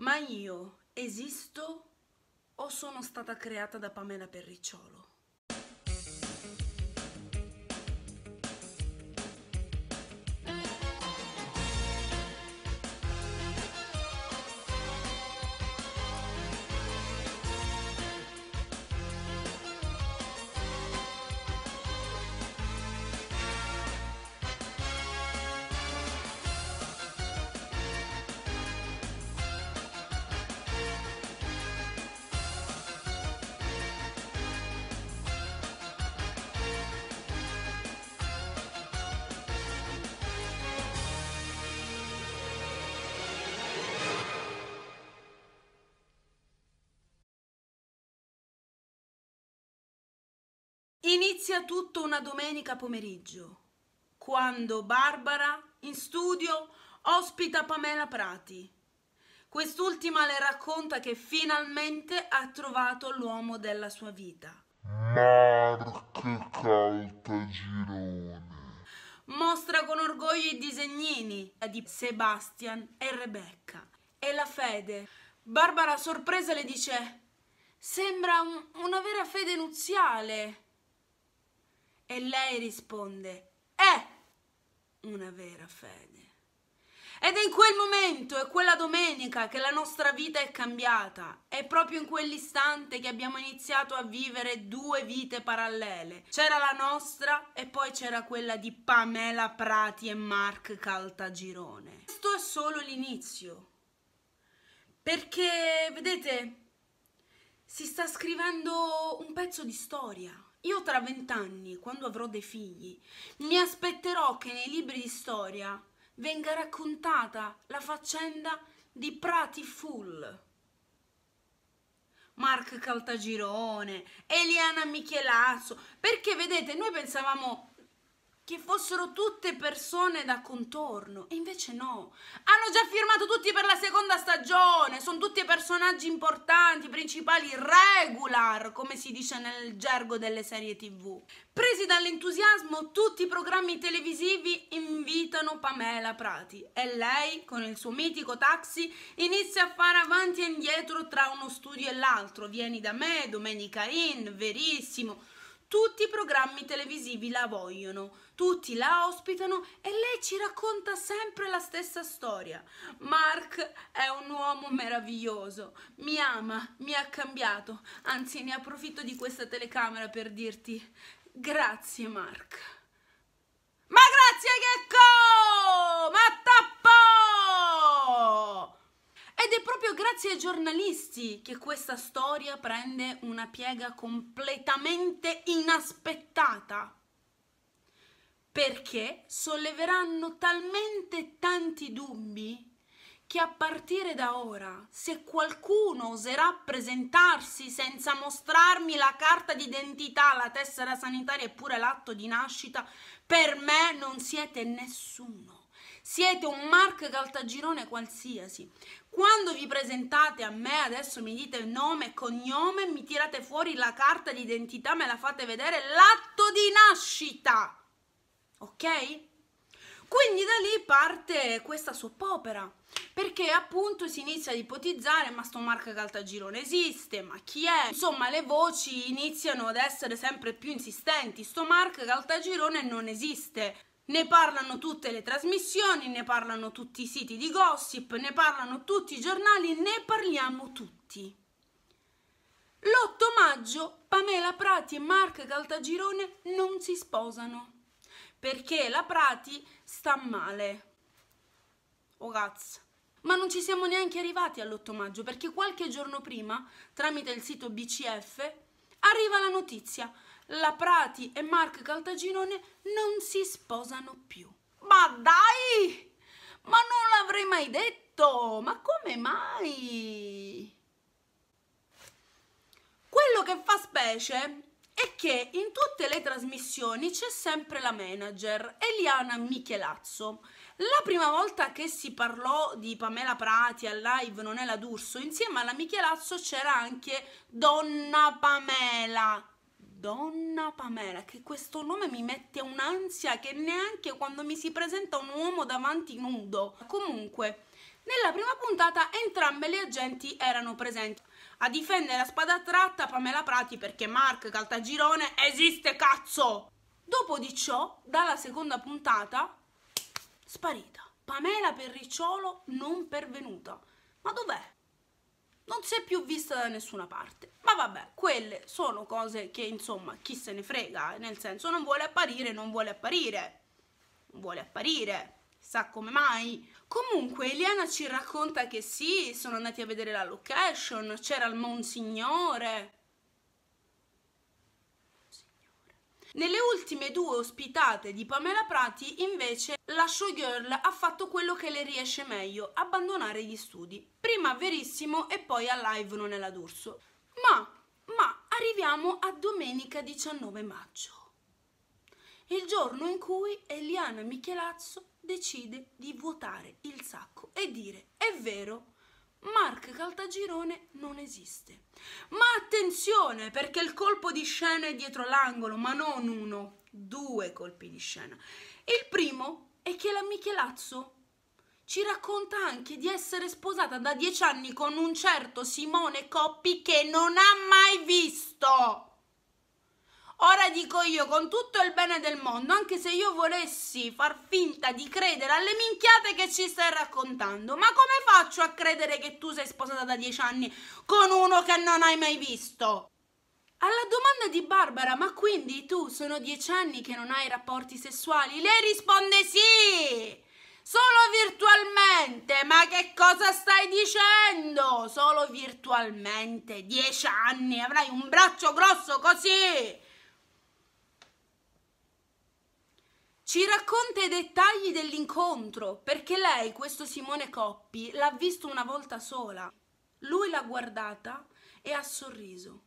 Ma io esisto o sono stata creata da Pamela Perricciolo? Inizia tutto una domenica pomeriggio, quando Barbara, in studio, ospita Pamela Prati. Quest'ultima le racconta che finalmente ha trovato l'uomo della sua vita. Mark Caltagirone. Mostra con orgoglio i disegnini di Sebastian e Rebecca. E la fede. Barbara sorpresa le dice Sembra un, una vera fede nuziale. E lei risponde, è eh, una vera fede. Ed è in quel momento, è quella domenica che la nostra vita è cambiata. È proprio in quell'istante che abbiamo iniziato a vivere due vite parallele. C'era la nostra e poi c'era quella di Pamela Prati e Mark Caltagirone. Questo è solo l'inizio. Perché, vedete, si sta scrivendo un pezzo di storia. Io tra vent'anni, quando avrò dei figli, mi aspetterò che nei libri di storia venga raccontata la faccenda di Prati Full. Mark Caltagirone, Eliana Michelazzo, perché vedete, noi pensavamo che fossero tutte persone da contorno. E invece no. Hanno già firmato tutti per la seconda stagione. Sono tutti personaggi importanti, principali, regular, come si dice nel gergo delle serie TV. Presi dall'entusiasmo, tutti i programmi televisivi invitano Pamela Prati e lei, con il suo mitico taxi, inizia a fare avanti e indietro tra uno studio e l'altro. Vieni da me, Domenica In, Verissimo tutti i programmi televisivi la vogliono, tutti la ospitano e lei ci racconta sempre la stessa storia. Mark è un uomo meraviglioso, mi ama, mi ha cambiato, anzi ne approfitto di questa telecamera per dirti grazie Mark. Ma grazie Checco! Ma tappo! Ed è proprio grazie ai giornalisti che questa storia prende una piega completamente inaspettata. Perché solleveranno talmente tanti dubbi che a partire da ora, se qualcuno oserà presentarsi senza mostrarmi la carta d'identità, la tessera sanitaria e pure l'atto di nascita, per me non siete nessuno. Siete un Mark Caltagirone qualsiasi. Quando vi presentate a me, adesso mi dite nome e cognome, mi tirate fuori la carta d'identità, me la fate vedere, l'atto di nascita. Ok? Quindi da lì parte questa soppopera, perché appunto si inizia ad ipotizzare ma sto Marco Caltagirone esiste, ma chi è? Insomma le voci iniziano ad essere sempre più insistenti, sto Marco Caltagirone non esiste, ne parlano tutte le trasmissioni, ne parlano tutti i siti di gossip, ne parlano tutti i giornali, ne parliamo tutti. L'8 maggio Pamela Prati e Mark Caltagirone non si sposano perché la Prati sta male. Oh cazzo. Ma non ci siamo neanche arrivati all'8 maggio perché qualche giorno prima, tramite il sito BCF, arriva la notizia la Prati e Mark Caltagirone non si sposano più. Ma dai! Ma non l'avrei mai detto! Ma come mai? Quello che fa specie è che in tutte le trasmissioni c'è sempre la manager Eliana Michelazzo. La prima volta che si parlò di Pamela Prati al live Non è la D'Urso, insieme alla Michelazzo c'era anche Donna Pamela, Donna Pamela, che questo nome mi mette un'ansia che neanche quando mi si presenta un uomo davanti nudo. Comunque, nella prima puntata entrambe le agenti erano presenti. A difendere a spada tratta Pamela Prati perché Mark Caltagirone esiste cazzo! Dopo di ciò, dalla seconda puntata, sparita. Pamela Perricciolo non pervenuta. Ma dov'è? non si è più vista da nessuna parte. Ma vabbè, quelle sono cose che insomma chi se ne frega, nel senso non vuole apparire, non vuole apparire, non vuole apparire. Sa come mai? Comunque Eliana ci racconta che sì, sono andati a vedere la location, c'era il Monsignore, Nelle ultime due ospitate di Pamela Prati, invece, la showgirl ha fatto quello che le riesce meglio, abbandonare gli studi. Prima a Verissimo e poi a Live non è la d'Urso. Ma, ma, arriviamo a domenica 19 maggio. Il giorno in cui Eliana Michelazzo decide di vuotare il sacco e dire, è vero, Mark Caltagirone non esiste. Ma attenzione perché il colpo di scena è dietro l'angolo, ma non uno, due colpi di scena. Il primo è che la Michelazzo ci racconta anche di essere sposata da dieci anni con un certo Simone Coppi che non ha mai visto. Ora dico io, con tutto il bene del mondo, anche se io volessi far finta di credere alle minchiate che ci stai raccontando, ma come faccio a credere che tu sei sposata da dieci anni con uno che non hai mai visto? Alla domanda di Barbara, ma quindi tu sono dieci anni che non hai rapporti sessuali? Lei risponde sì! Solo virtualmente! Ma che cosa stai dicendo? Solo virtualmente, dieci anni, avrai un braccio grosso così! Ci racconta i dettagli dell'incontro, perché lei, questo Simone Coppi, l'ha visto una volta sola. Lui l'ha guardata e ha sorriso.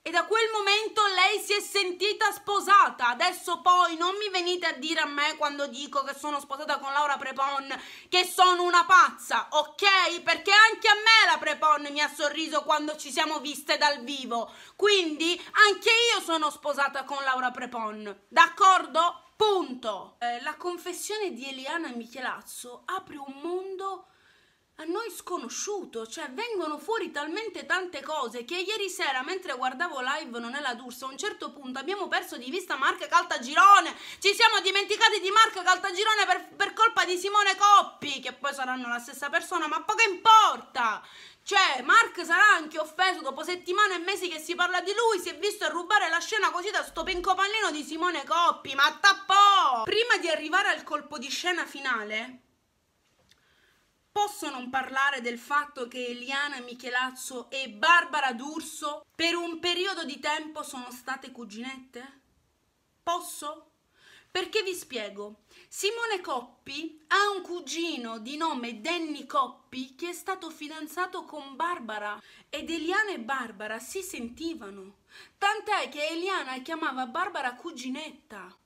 E da quel momento lei si è sentita sposata. Adesso poi non mi venite a dire a me quando dico che sono sposata con Laura Prepon che sono una pazza, ok? Perché anche a me la Prepon mi ha sorriso quando ci siamo viste dal vivo. Quindi anche io sono sposata con Laura Prepon, d'accordo? Punto! Eh, la confessione di Eliana Michelazzo apre un mondo a noi sconosciuto, cioè vengono fuori talmente tante cose che ieri sera mentre guardavo live non è la dursa, a un certo punto abbiamo perso di vista Marca Caltagirone, ci siamo dimenticati di Marca Caltagirone per, per colpa di Simone Coppi, che poi saranno la stessa persona, ma poco importa! Cioè, Mark sarà anche offeso dopo settimane e mesi che si parla di lui, si è visto rubare la scena così da sto pencopallino di Simone Coppi, ma tappo! Prima di arrivare al colpo di scena finale, posso non parlare del fatto che Eliana Michelazzo e Barbara D'Urso per un periodo di tempo sono state cuginette? Posso? Perché vi spiego, Simone Coppi ha un cugino di nome Danny Coppi che è stato fidanzato con Barbara ed Eliana e Barbara si sentivano, tant'è che Eliana chiamava Barbara cuginetta.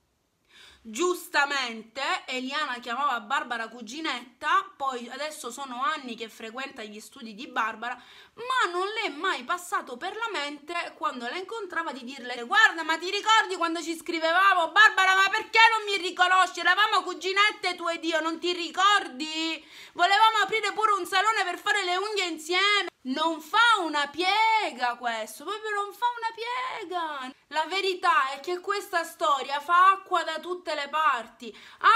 Giustamente Eliana chiamava Barbara cuginetta, poi adesso sono anni che frequenta gli studi di Barbara, ma non le è mai passato per la mente quando la incontrava di dirle guarda ma ti ricordi quando ci scrivevamo Barbara ma perché non mi riconosci? Eravamo cuginette tu ed io, non ti ricordi? Volevamo aprire pure un salone per fare le unghie insieme. Non fa una piega questo, proprio non fa una piega. La verità è che questa storia fa acqua da tutte le parti,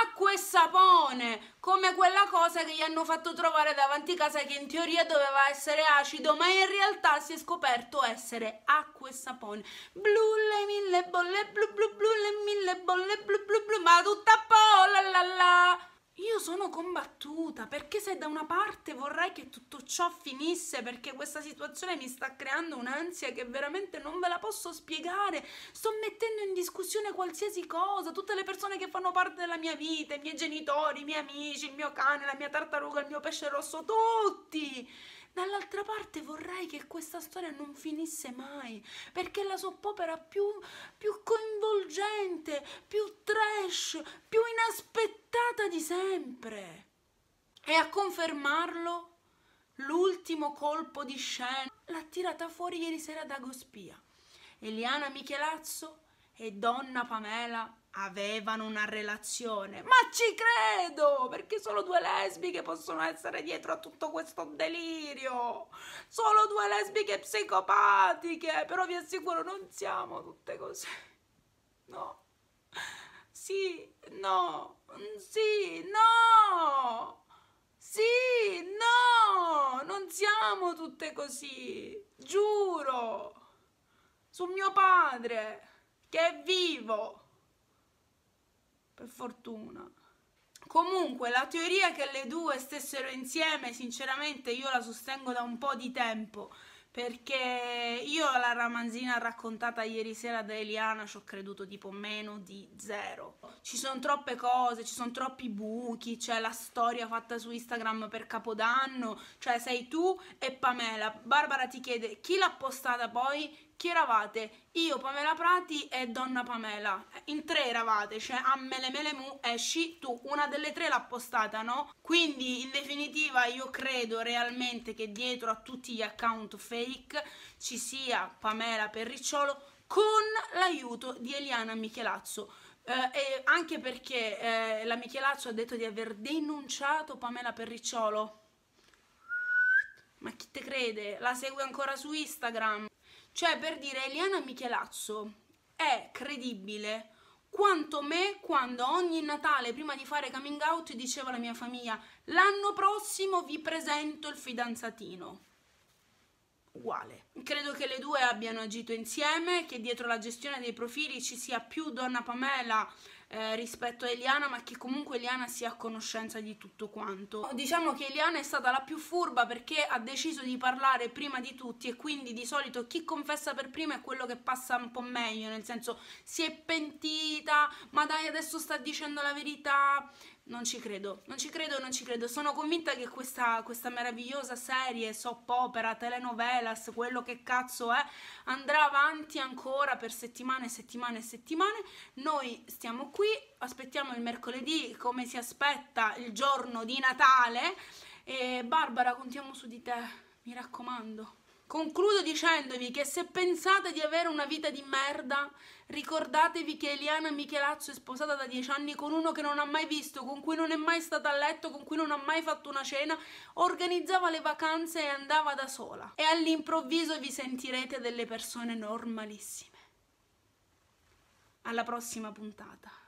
acqua e sapone, come quella cosa che gli hanno fatto trovare davanti casa che in teoria doveva essere acido, ma in realtà si è scoperto essere acqua e sapone. Blu le mille bolle, blu blu blu le mille bolle, blu blu blu, ma tutta po' la la la io sono combattuta perché se da una parte vorrei che tutto ciò finisse perché questa situazione mi sta creando un'ansia che veramente non ve la posso spiegare, sto mettendo in discussione qualsiasi cosa, tutte le persone che fanno parte della mia vita, i miei genitori, i miei amici, il mio cane, la mia tartaruga, il mio pesce rosso, tutti. Dall'altra parte vorrei che questa storia non finisse mai, perché è la soppopera più, più coinvolgente, più trash, più inaspettata di sempre. E a confermarlo l'ultimo colpo di scena l'ha tirata fuori ieri sera da Gospia. Eliana Michelazzo e Donna Pamela avevano una relazione. Ma ci credo, perché solo due lesbiche possono essere dietro a tutto questo delirio. Solo due lesbiche psicopatiche, però vi assicuro non siamo tutte così. No. Sì, no. Sì, no. Sì, no. Non siamo tutte così. Giuro. Su mio padre che è vivo per fortuna. Comunque, la teoria che le due stessero insieme, sinceramente io la sostengo da un po' di tempo, perché io la ramanzina raccontata ieri sera da Eliana ci ho creduto tipo meno di zero. Ci sono troppe cose, ci sono troppi buchi, c'è la storia fatta su Instagram per Capodanno, cioè sei tu e Pamela. Barbara ti chiede chi l'ha postata poi, chi eravate? Io, Pamela Prati e Donna Pamela. In tre eravate, cioè Ammele Mele Mu, Esci, tu. Una delle tre l'ha postata, no? Quindi, in definitiva, io credo realmente che dietro a tutti gli account fake ci sia Pamela Perricciolo con l'aiuto di Eliana Michelazzo. Eh, anche perché eh, la Michelazzo ha detto di aver denunciato Pamela Perricciolo. Ma chi te crede? La segue ancora su Instagram. Cioè, per dire, Eliana Michelazzo è credibile quanto me quando ogni Natale, prima di fare coming out, diceva alla mia famiglia l'anno prossimo vi presento il fidanzatino. Uguale. Credo che le due abbiano agito insieme, che dietro la gestione dei profili ci sia più donna Pamela eh, rispetto a Eliana, ma che comunque Eliana sia a conoscenza di tutto quanto. Diciamo che Eliana è stata la più furba perché ha deciso di parlare prima di tutti e quindi di solito chi confessa per prima è quello che passa un po' meglio, nel senso si è pentita, ma dai adesso sta dicendo la verità, non ci credo, non ci credo, non ci credo. Sono convinta che questa, questa meravigliosa serie, soap opera, telenovelas, quello che cazzo è, andrà avanti ancora per settimane e settimane e settimane. Noi stiamo qui, aspettiamo il mercoledì come si aspetta il giorno di Natale. E Barbara, contiamo su di te, mi raccomando. Concludo dicendovi che se pensate di avere una vita di merda, ricordatevi che Eliana Michelazzo è sposata da dieci anni con uno che non ha mai visto, con cui non è mai stata a letto, con cui non ha mai fatto una cena, organizzava le vacanze e andava da sola. E all'improvviso vi sentirete delle persone normalissime. Alla prossima puntata.